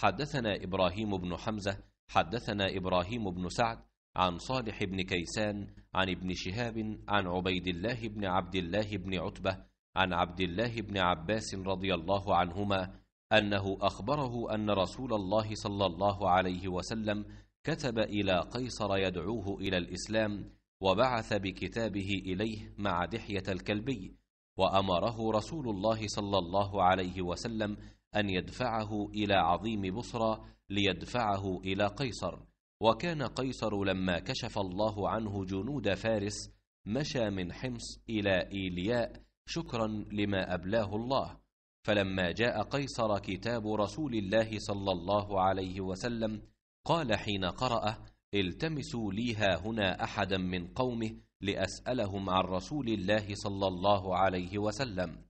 حدثنا إبراهيم بن حمزة حدثنا إبراهيم بن سعد عن صالح بن كيسان عن ابن شهاب عن عبيد الله بن عبد الله بن عتبة عن عبد الله بن عباس رضي الله عنهما أنه أخبره أن رسول الله صلى الله عليه وسلم كتب إلى قيصر يدعوه إلى الإسلام وبعث بكتابه إليه مع دحية الكلبي وأمره رسول الله صلى الله عليه وسلم أن يدفعه إلى عظيم بصرى ليدفعه إلى قيصر وكان قيصر لما كشف الله عنه جنود فارس مشى من حمص إلى إيلياء شكرا لما أبلاه الله فلما جاء قيصر كتاب رسول الله صلى الله عليه وسلم قال حين قرأه التمسوا لي هنا أحدا من قومه لأسألهم عن رسول الله صلى الله عليه وسلم